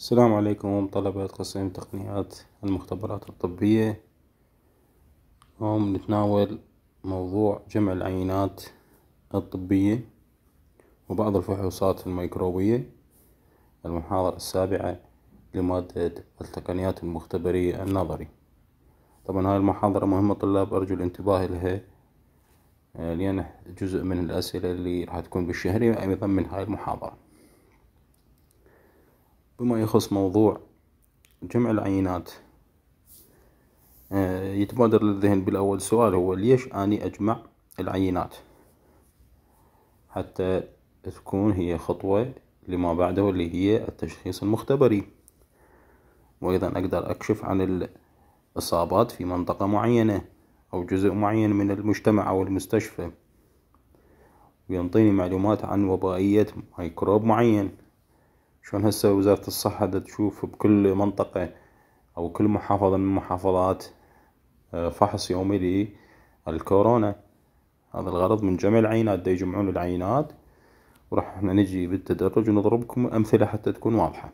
السلام عليكم طلبة قسم تقنيات المختبرات الطبية هم نتناول موضوع جمع العينات الطبية وبعض الفحوصات الميكروبية المحاضرة السابعة لمادة التقنيات المختبرية النظري طبعا هاي المحاضرة مهمة طلاب أرجو الانتباه لها آه، لأن جزء من الأسئلة اللي راح تكون بالشهري أيضا من هاي المحاضرة بما يخص موضوع جمع العينات آه، يتبادر للذهن بالأول سؤال هو ليش أني أجمع العينات حتى تكون هي خطوة لما بعده اللي هي التشخيص المختبري وأيضا أقدر أكشف عن الإصابات في منطقة معينة أو جزء معين من المجتمع أو المستشفى وينطيني معلومات عن وبائية ميكروب معين شلون هسه وزارة الصحة دا تشوف بكل منطقة أو كل محافظة من المحافظات آه، فحص يومي للكورونا هذا الغرض من جمع العينات دا يجمعون العينات وراح احنا نجي بالتدرج ونضربكم أمثلة حتى تكون واضحة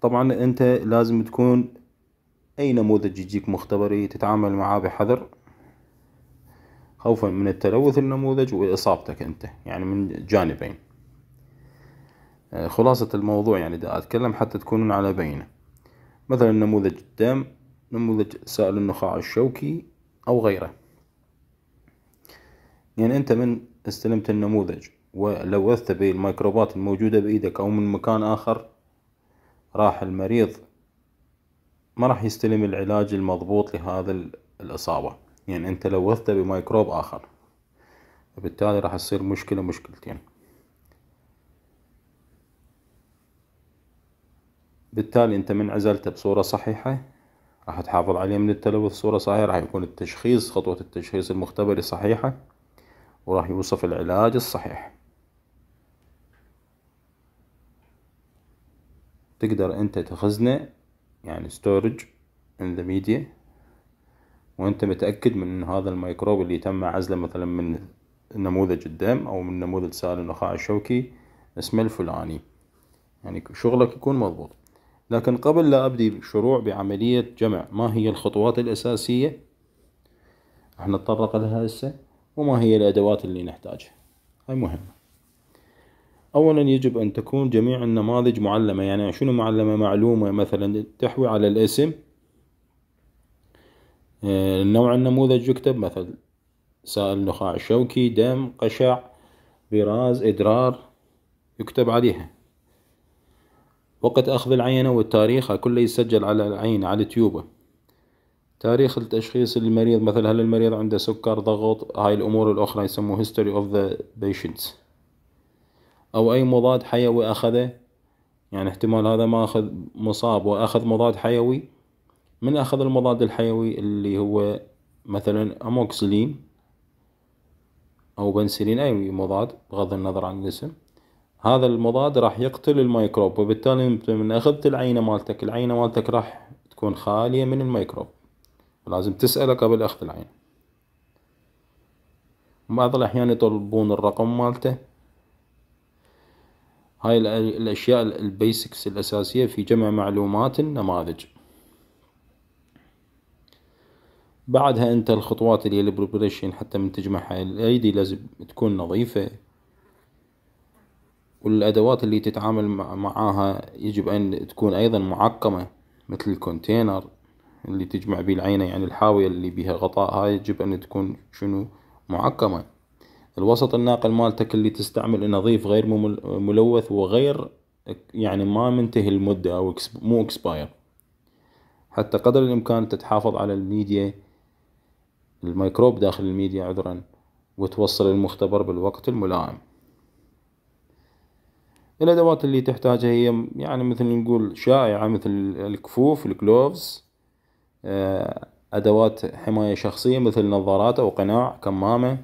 طبعا انت لازم تكون اي نموذج يجيك مختبري تتعامل معاه بحذر خوفا من التلوث النموذج وإصابتك أنت يعني من جانبين آه، خلاصة الموضوع يعني دا أتكلم حتى تكونون على بينة مثلا نموذج الدم نموذج سائل النخاع الشوكي أو غيره يعني أنت من استلمت النموذج ولوثت بالميكروبات الموجودة بإيدك أو من مكان آخر راح المريض ما راح يستلم العلاج المضبوط لهذا الإصابة يعني انت لوثته بميكروب اخر بالتالي راح تصير مشكلة مشكلتين بالتالي انت من عزلته بصورة صحيحة راح تحافظ عليه من التلوث بصورة صحيحة راح يكون التشخيص خطوة التشخيص المختبري صحيحة وراح يوصف العلاج الصحيح تقدر انت تخزنه يعني ستورج ان ذا ميديا وانت متأكد من هذا الميكروب اللي تم عزله مثلا من نموذج الدم او من نموذج سائل النخاع الشوكي اسمه الفلاني يعني شغلك يكون مضبوط لكن قبل لا ابدي شروع بعملية جمع ما هي الخطوات الاساسية نتطرق لها هسه وما هي الادوات اللي نحتاجها هاي مهمة اولا يجب ان تكون جميع النماذج معلمة يعني شنو معلمة معلومة مثلا تحوي على الاسم آه، نوع النموذج يكتب مثل سائل نخاع شوكي دم قشع براز إدرار يكتب عليها وقت أخذ العينة والتاريخ كله يسجل على العينة على تيوبه تاريخ التشخيص للمريض مثلا هل المريض عنده سكر ضغط هاي الأمور الأخرى يسموه هيستوري اوف the patients أو أي مضاد حيوي أخذه يعني احتمال هذا ما أخذ مصاب وأخذ مضاد حيوي من أخذ المضاد الحيوي اللي هو مثلا أموكسلين أو بنسلين أي مضاد بغض النظر عن الاسم هذا المضاد راح يقتل الميكروب وبالتالي انت من أخذت العينة مالتك العينة مالتك راح تكون خالية من الميكروب لازم تسأله قبل أخذ العينة بعض الأحيان يطلبون الرقم مالته هاي الأشياء البيسكس الأساسية في جمع معلومات النماذج بعدها انت الخطوات اللي هي البريبريشن حتى من تجمعها الايدي لازم تكون نظيفة والادوات اللي تتعامل معاها يجب ان تكون ايضا معقمة مثل الكونتينر اللي تجمع بيه العينة يعني الحاوية اللي بيها غطاء هاي يجب ان تكون شنو معقمة الوسط الناقل مالتك اللي تستعمل نظيف غير ملوث وغير يعني ما منتهي المدة او مو اكسباير حتى قدر الامكان تتحافظ على الميديا الميكروب داخل الميديا عذرا وتوصل المختبر بالوقت الملائم الأدوات اللي تحتاجها هي يعني مثل نقول شائعة مثل الكفوف الكلوفز آه، أدوات حماية شخصية مثل نظارات أو قناع كمامة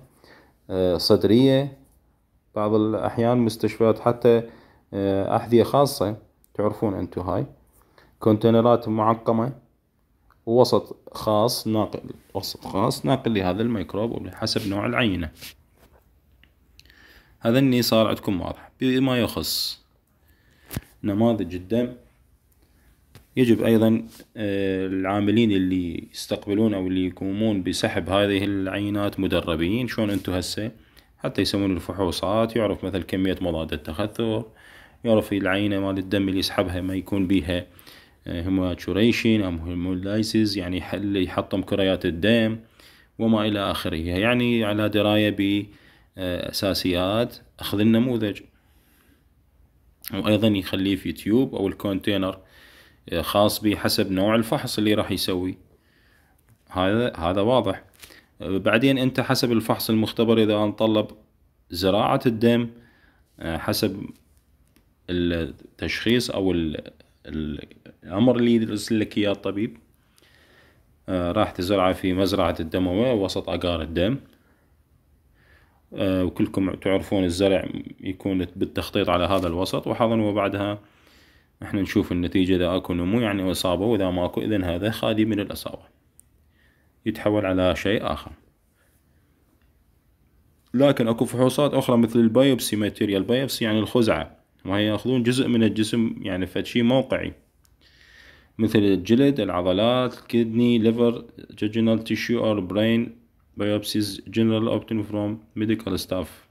آه، صدرية بعض الأحيان مستشفيات حتى آه، أحذية خاصة تعرفون أنتو هاي كونتينرات معقمة ووسط خاص ناقل وسط خاص ناقل لهذا الميكروب وبحسب نوع العينة هذا اني صار عندكم واضح بما يخص نماذج الدم يجب ايضا آه، العاملين اللي يستقبلون او اللي يقومون بسحب هذه العينات مدربين شلون انتم هسه حتى يسوون الفحوصات يعرف مثل كمية مضاد التخثر يعرف العينة مال الدم اللي يسحبها ما يكون بيها هيمواتوريشن او هيمولايسيس يعني حل يحطم كريات الدم وما إلى آخره يعني على دراية بأساسيات آه، أخذ النموذج وأيضا يخليه في تيوب أو الكونتينر آه، خاص به حسب نوع الفحص اللي راح يسوي هذا هذا واضح آه، بعدين انت حسب الفحص المختبر اذا انطلب زراعة الدم حسب التشخيص او الأمر اللي يدرس لك إياه الطبيب آه، راح تزرعه في مزرعة الدموية وسط أقار الدم آه، وكلكم تعرفون الزرع يكون بالتخطيط على هذا الوسط وحضن وبعدها احنا نشوف النتيجة إذا اكو نمو يعني إصابة وإذا ماكو إذا هذا خالي من الإصابة يتحول على شيء آخر لكن اكو فحوصات أخرى مثل البايوبسي ماتيريال بايوبسي يعني الخزعة وهي ياخذون جزء من الجسم يعني فد شيء موقعي مثل الجلد العضلات الكدني ليفر جينال تيشو اور برين بايوبسيز جنرال obtained فروم ميديكال ستاف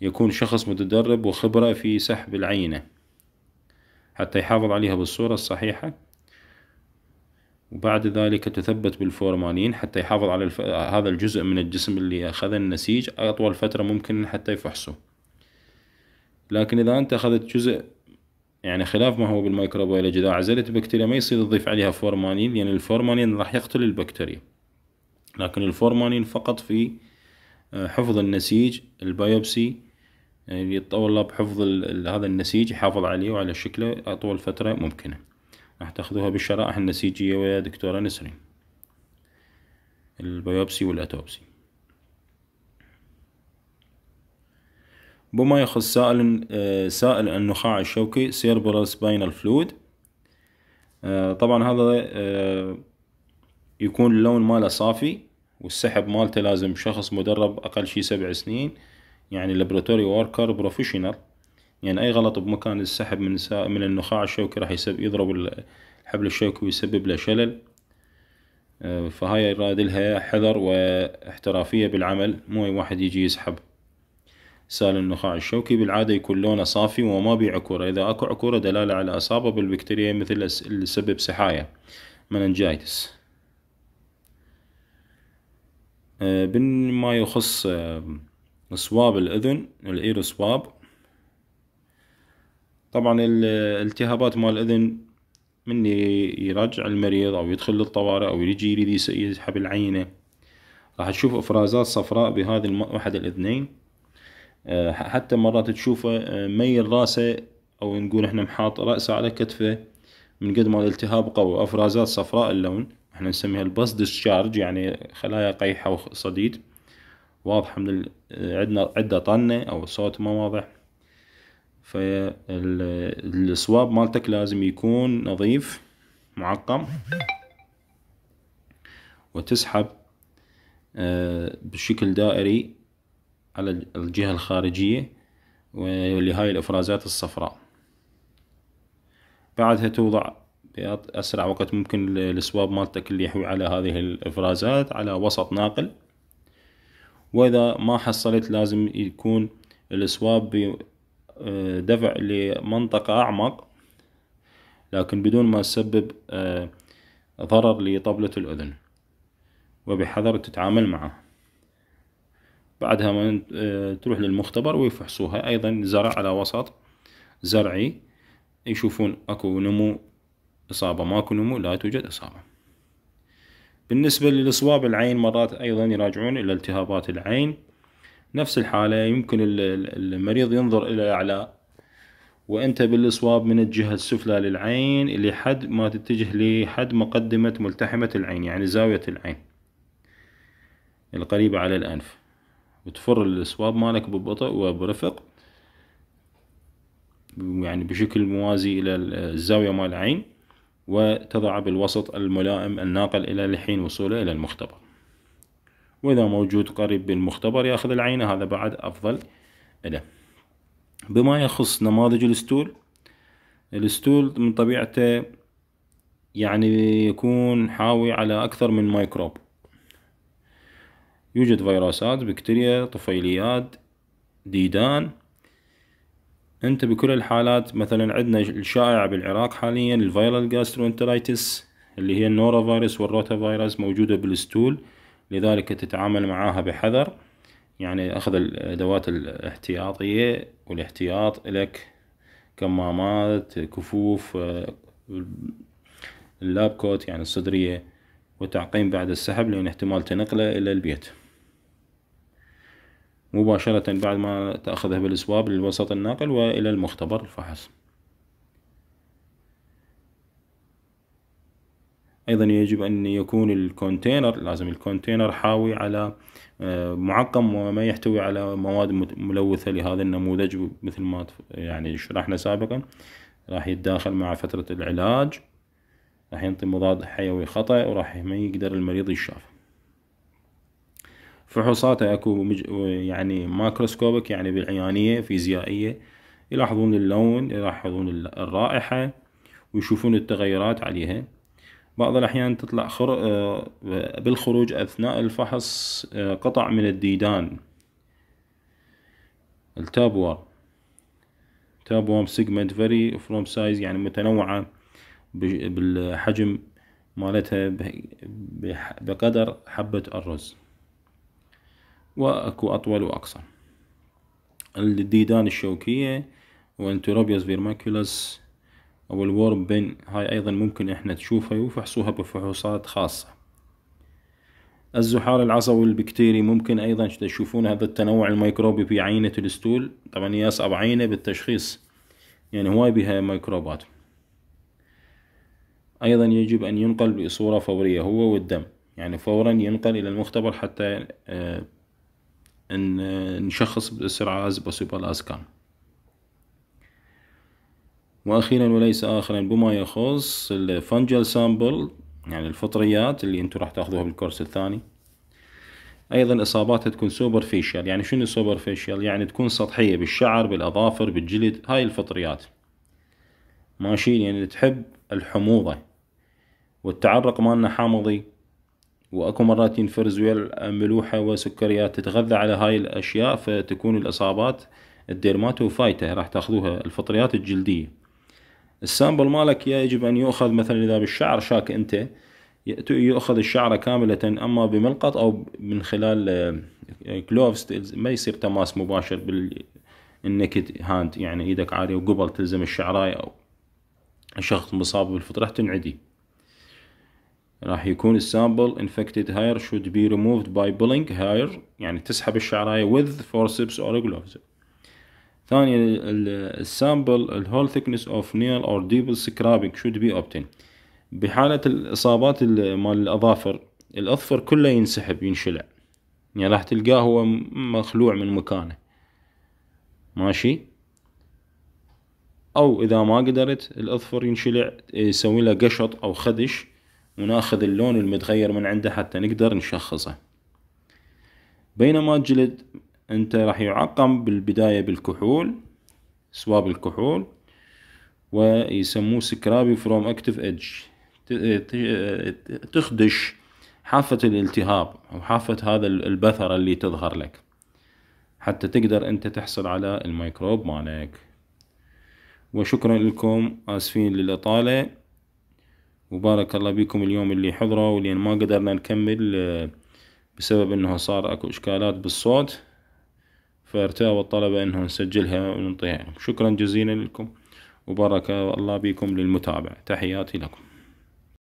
يكون شخص متدرب وخبرة في سحب العينة حتى يحافظ عليها بالصورة الصحيحة وبعد ذلك تثبت بالفورمالين حتى يحافظ على الف... هذا الجزء من الجسم اللي أخذ النسيج أطول فترة ممكن حتى يفحصه لكن إذا أنت أخذت جزء يعني خلاف ما هو بالميكروبيولوجي اذا عزلت بكتيريا ما يصير تضيف عليها فورمالين لان يعني الفورمالين راح يقتل البكتيريا لكن الفورمالين فقط في آه، حفظ النسيج البيوبسي يعني يتطلب حفظ هذا النسيج يحافظ عليه وعلى شكله اطول فتره ممكنه راح تاخذوها بالشرائح النسيجيه ويا دكتوره نسرين البيوبسي والاتوبسي بما يخص سائل آه، سائل النخاع الشوكي سيربرس باينال فلود آه، طبعا هذا آه، يكون اللون ماله صافي والسحب مالته لازم شخص مدرب اقل شي سبع سنين يعني لابراتوري وركر بروفيشنال يعني اي غلط بمكان السحب من من النخاع الشوكي راح يسبب يضرب الحبل الشوكي ويسبب له شلل فهاي يراد لها حذر واحترافية بالعمل مو اي واحد يجي يسحب سال النخاع الشوكي بالعادة يكون لونه صافي وما بي عكورة إذا أكو عكورة دلالة على إصابة بالبكتيريا مثل اللي سبب سحايا مننجايتس آه، بما يخص آه، صواب الأذن الإير صواب طبعا الالتهابات مال الأذن من يراجع المريض أو يدخل للطوارئ أو يجي يريد يسحب العينة راح تشوف إفرازات صفراء بهذه واحد الأذنين آه، حتى مرات تشوفه آه، ميل راسه او نقول احنا محاط راسه على كتفه من قد ما الالتهاب قوي افرازات صفراء اللون احنا نسميها البس ديسشارج يعني خلايا قيحه وصديد واضحه من ال... آه، عندنا عده طنه او صوت ما واضح فالسواب مالتك لازم يكون نظيف معقم وتسحب بشكل دائري على الجهة الخارجية ولهاي الإفرازات الصفراء بعدها توضع بأسرع وقت ممكن السواب مالتك اللي يحوي على هذه الإفرازات على وسط ناقل وإذا ما حصلت لازم يكون السواب دفع لمنطقة أعمق لكن بدون ما تسبب آه، ضرر لطبلة الأذن وبحذر تتعامل معه بعدها من آه، تروح للمختبر ويفحصوها أيضا زرع على وسط زرعي يشوفون أكو نمو إصابة ماكو نمو لا توجد إصابة بالنسبة للصواب العين مرات أيضا يراجعون إلى التهابات العين نفس الحالة يمكن المريض ينظر إلى الأعلى وأنت بالإصواب من الجهة السفلى للعين اللي حد ما تتجه لحد مقدمة ملتحمة العين يعني زاوية العين القريبة على الأنف بتفر السواب مالك ببطء وبرفق يعني بشكل موازي إلى الزاوية مال العين وتضع بالوسط الملائم الناقل إلى لحين وصوله إلى المختبر وإذا موجود قريب بالمختبر يأخذ العينة هذا بعد أفضل له بما يخص نماذج الاستول الاستول من طبيعته يعني يكون حاوي على أكثر من ميكروب يوجد فيروسات بكتيريا طفيليات ديدان انت بكل الحالات مثلا عندنا الشائع بالعراق حاليا الفيرال جاسترونترايتس اللي هي النورا فيروس والروتا فيروس موجودة بالستول لذلك تتعامل معاها بحذر يعني اخذ الادوات الاحتياطية والاحتياط لك كمامات كفوف اللاب كوت يعني الصدرية وتعقيم بعد السحب لأن احتمال تنقله إلى البيت مباشرة بعد ما تأخذها بالاسواب للوسط الناقل وإلى المختبر الفحص أيضا يجب أن يكون الكونتينر لازم الكونتينر حاوي على آه، معقم وما يحتوي على مواد ملوثة لهذا النموذج مثل ما يعني شرحنا سابقا راح يتداخل مع فترة العلاج راح ينطي مضاد حيوي خطأ وراح ما يقدر المريض يشافه فحوصاته اكو مج... يعني ماكروسكوبك يعني بالعيانية فيزيائية يلاحظون اللون يلاحظون الرائحة ويشوفون التغيرات عليها بعض الأحيان تطلع خر... آه، بالخروج أثناء الفحص آه، قطع من الديدان التابور تابوام سيجمنت فيري فروم سايز يعني متنوعة بالحجم مالتها بقدر حبة الرز واكو اطول واقصر الديدان الشوكية وانتروبيوس فيرماكولاس او بين هاي ايضا ممكن احنا تشوفها وفحصوها بفحوصات خاصة الزحار العصبي البكتيري ممكن ايضا تشوفون هذا التنوع الميكروبي في عينة الاستول طبعا هي اصعب عينة بالتشخيص يعني هواي بها ميكروبات ايضا يجب ان ينقل بصورة فورية هو والدم يعني فورا ينقل الى المختبر حتى آه، أن نشخص بسرعة as possible as can وأخيرا وليس آخرا بما يخص الفنجل سامبل يعني الفطريات اللي انتم راح تاخذوها بالكورس الثاني ايضا اصاباتها تكون سوبر يعني شنو سوبر يعني تكون سطحيه بالشعر بالاظافر بالجلد هاي الفطريات ماشي يعني تحب الحموضه والتعرق مالنا حامضي واكو مرات ينفرز ويا ملوحة وسكريات تتغذى على هاي الاشياء فتكون الاصابات الديرماتو فايته راح تاخذوها الفطريات الجلدية السامبل مالك يا يجب ان يؤخذ مثلا اذا بالشعر شاك انت يؤخذ الشعرة كاملة اما بملقط او من خلال كلوفز آه، ما يصير تماس مباشر بال النكد هاند يعني ايدك عالية وقبل تلزم الشعراية او شخص مصاب بالفطرة تنعدي راح يكون السامبل infected hair should be removed by pulling hair يعني تسحب الشعراية with forceps or جلوفز ثانيا السامبل الهول ثيكنس اوف نيل اور ديبل سكرابينج should be obtained بحالة الإصابات مال الأظافر الأظفر كله ينسحب ينشلع يعني راح تلقاه هو مخلوع من مكانه ماشي أو إذا ما قدرت الأظفر ينشلع يسوي له قشط أو خدش وناخذ اللون المتغير من عنده حتى نقدر نشخصه بينما الجلد انت راح يعقم بالبداية بالكحول سواب الكحول ويسموه سكرابي فروم اكتف ايدج تخدش حافة الالتهاب أو حافة هذا البثرة اللي تظهر لك حتى تقدر أنت تحصل على الميكروب مالك وشكرا لكم آسفين للإطالة وبارك الله بيكم اليوم اللي حضره واللي ما قدرنا نكمل آه، بسبب انه صار اكو اشكالات بالصوت فارتاوا الطلبة انه نسجلها وننطيها شكرا جزيلا لكم وبارك الله بكم للمتابعة تحياتي لكم